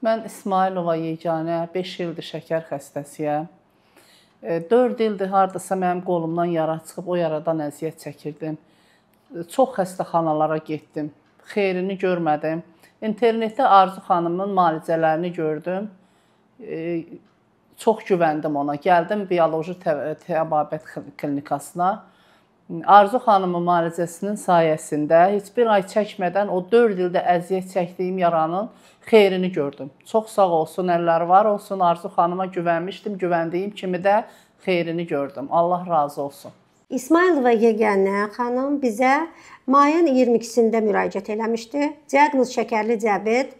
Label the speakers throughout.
Speaker 1: Mən İsmailova yeganə yəni 5 ildir şəkər xəstəsiyəm. 4 e, ildir hardasa mənim qolumdan yara çıxıb o yaradan əziyyət çəkirdim. E, çox xəstəxanalara getdim. Xeyrini görmədim. İnternetdə Arzu xanımın müalicələrini gördüm. E, çox güvəndim ona. Gəldim bioloji təbabət klinikasına. Arzu xanımın müalicəsinin sayəsində heç bir ay çəkmədən o 4 ildə əziyyət çəkdiyim yaranın xeyrini gördüm. Çox sağ olsun, əlləri var olsun. Arzu xanıma güvənmişdim, güvəndiyim kimi də xeyrini gördüm. Allah razı olsun.
Speaker 2: İsmayılova Yeganə xanım bizə mayın 22-sində müraciət eləmişdi. Diaqnoz şəkərli diabet,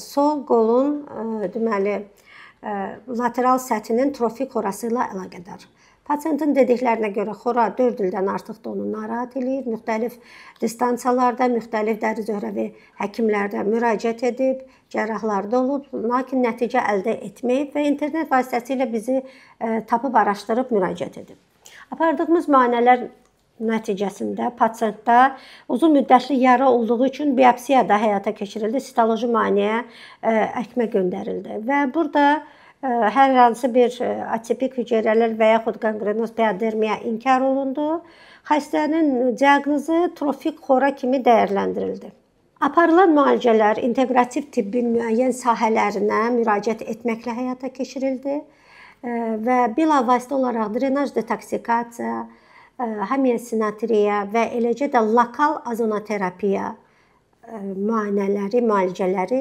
Speaker 2: sol qolun e, deməli e, lateral səthinin trofi xorası ilə əlaqədar. Patentin dediklərinə görə xora 4 ildən artıq da onu narahat eləyir. Müxtəlif distansiyalarda, müxtəlif dəri zöhrəvi həkimlərdə müraciət edib, cərrahlarda olub, lakin nəticə əldə etməyib və internet vasitəsilə bizi e, tapıb araşdırıb müraciət edib. Apardığımız müayinələr nəticəsində pasientdə uzun müddətli yara olduğu üçün biopsiya da həyata keçirildi, sitoloji müayinəyə e, əkmə göndərildi və burada hər hansı bir atipik hüceyrələr və yaxud qanqrenoz piodermiya inkar olundu. Xəstənin diaqnozu trofik xora kimi dəyərləndirildi. Aparılan müalicələr inteqrativ tibbin müəyyən sahələrinə müraciət etməklə həyata keçirildi və bilavasitə olaraq drenaj detoksikasiya, hemosinatriya və eləcə də lokal azonoterapiya müayinələri, müalicələri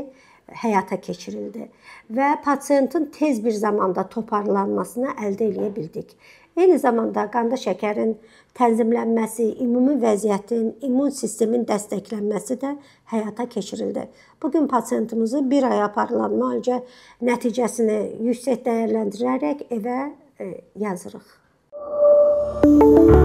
Speaker 2: həyata keçirildi və pasiyentin tez bir zamanda toparlanmasını əldə eləyə bildik. Eyni zamanda qanda şəkərin tənzimlənməsi, ümumi vəziyyətin, immun sistemin dəstəklənməsi də həyata keçirildi. Bu gün pasiyentimizi 1 ay aparılan müalicə nəticəsini yüksək dəyərləndirərək evə e, yazırıq. Müzik